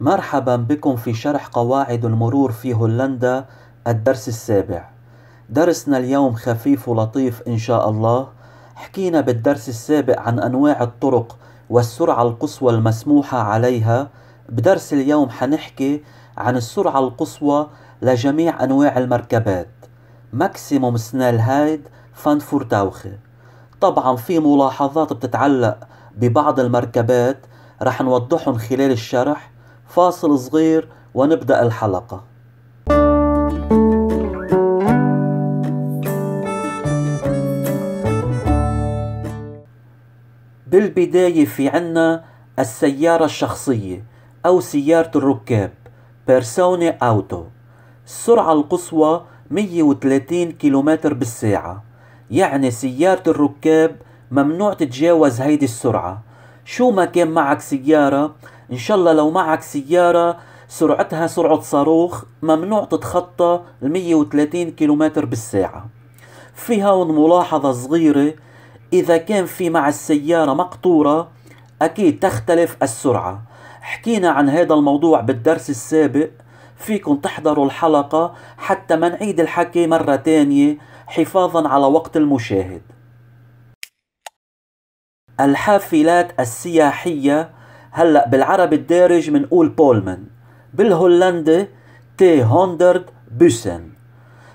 مرحبا بكم في شرح قواعد المرور في هولندا الدرس السابع درسنا اليوم خفيف ولطيف إن شاء الله حكينا بالدرس السابع عن أنواع الطرق والسرعة القصوى المسموحة عليها بدرس اليوم حنحكي عن السرعة القصوى لجميع أنواع المركبات ماكسيموم سنال هايد فانفورتاوخي طبعا في ملاحظات بتتعلق ببعض المركبات رح نوضحهم خلال الشرح فاصل صغير ونبدأ الحلقة بالبداية في عنا السيارة الشخصية أو سيارة الركاب بيرسوني أوتو السرعة القصوى 130 كيلومتر بالساعة يعني سيارة الركاب ممنوع تتجاوز هيدي السرعة شو ما كان معك سيارة ان شاء الله لو معك سيارة سرعتها سرعة صاروخ ممنوع تتخطى ال 130 كيلومتر بالساعة في هون ملاحظة صغيرة إذا كان في مع السيارة مقطورة أكيد تختلف السرعة حكينا عن هذا الموضوع بالدرس السابق فيكم تحضروا الحلقة حتى ما نعيد الحكي مرة تانية حفاظا على وقت المشاهد الحافلات السياحية هلا بالعربي الدارج منقول بولمن بالهولندي تي هوندرد بوسن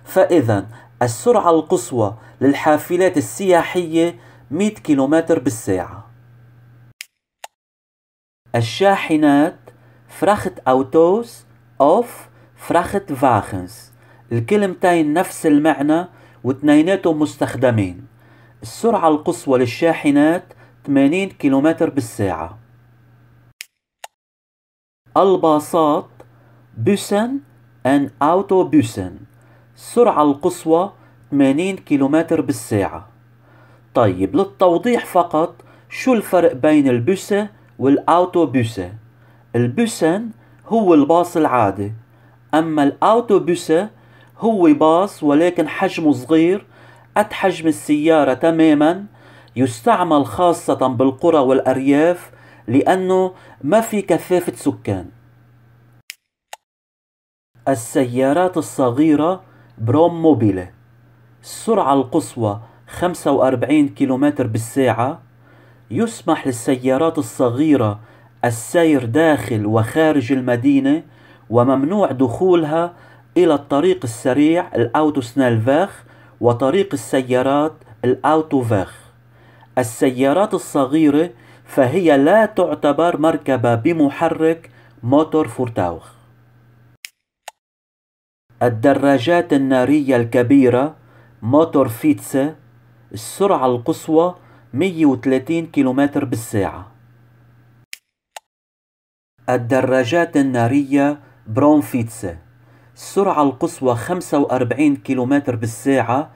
فإذا السرعة القصوى للحافلات السياحية 100 كيلومتر بالساعة الشاحنات فراخت أوتوس أوف فراخت فاخنز الكلمتين نفس المعنى وتنيناتهم مستخدمين السرعة القصوى للشاحنات 80 كيلومتر بالساعة الباصات بوسن ان بوسن السرعة القصوى 80 كيلومتر بالساعة طيب للتوضيح فقط شو الفرق بين البوسة بوسة البوسن هو الباص العادي أما الاوتو بوسة هو باص ولكن حجمه صغير قد حجم السيارة تماما يستعمل خاصة بالقرى والأرياف لأنه ما في كثافة سكان السيارات الصغيرة بروم موبيلة السرعة القصوى 45 كيلومتر بالساعة يسمح للسيارات الصغيرة السير داخل وخارج المدينة وممنوع دخولها إلى الطريق السريع الأوتو سنالفاخ وطريق السيارات الأوتو فاخ السيارات الصغيرة فهي لا تعتبر مركبة بمحرك موتور فورتاوخ الدراجات النارية الكبيرة موتور فيتسة السرعة القصوى 130 كم بالساعة الدراجات النارية برونفيتسة السرعة القصوى 45 كم بالساعة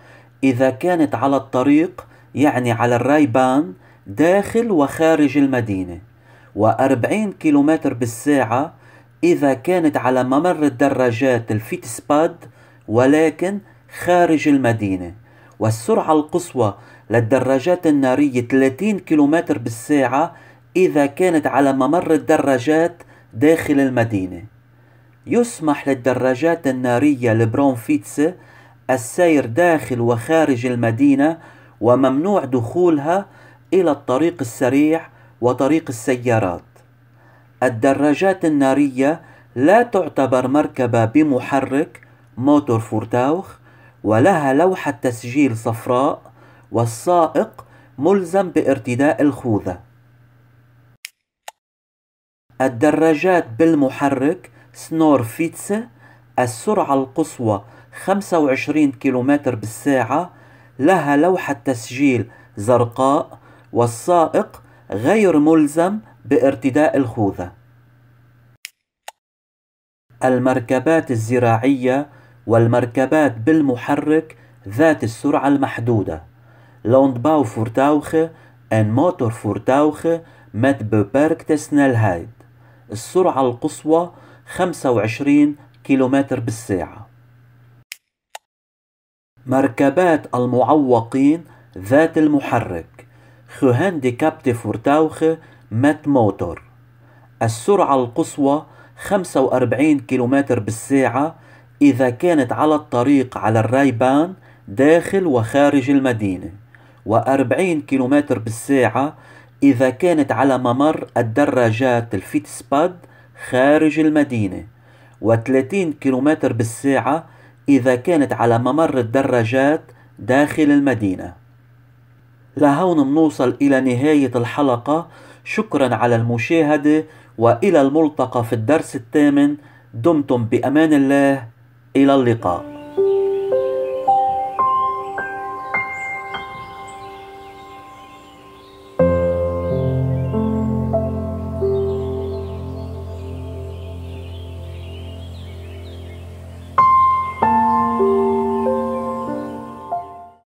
إذا كانت على الطريق يعني على الرايبان داخل وخارج المدينة و40 كيلومتر بالساعة إذا كانت على ممر الدراجات الفيتسباد ولكن خارج المدينة والسرعة القصوى للدراجات النارية 30 كيلومتر بالساعة إذا كانت على ممر الدراجات داخل المدينة يسمح للدراجات النارية فيتس السير داخل وخارج المدينة وممنوع دخولها إلى الطريق السريع وطريق السيارات الدراجات النارية لا تعتبر مركبة بمحرك موتور فورتاوخ ولها لوحة تسجيل صفراء والسائق ملزم بارتداء الخوذة الدراجات بالمحرك سنور فيتسه السرعة القصوى 25 كم بالساعة لها لوحة تسجيل زرقاء والسائق غير ملزم بارتداء الخوذة. المركبات الزراعية والمركبات بالمحرك ذات السرعة المحدودة. موتور en مت ببرك beperkte هايد السرعة القصوى 25 كيلومتر بالساعة. مركبات المعوقين ذات المحرك هاندي فورتاوخ مات موتور السرعة القصوى 45 كيلومتر بالساعة إذا كانت على الطريق على الرايبان داخل وخارج المدينة و40 كيلومتر بالساعة إذا كانت على ممر الدراجات الفيتسباد خارج المدينة و30 كيلومتر بالساعة إذا كانت على ممر الدراجات داخل المدينة لهون منوصل إلى نهاية الحلقة شكرا على المشاهدة وإلى الملتقى في الدرس الثامن دمتم بأمان الله إلى اللقاء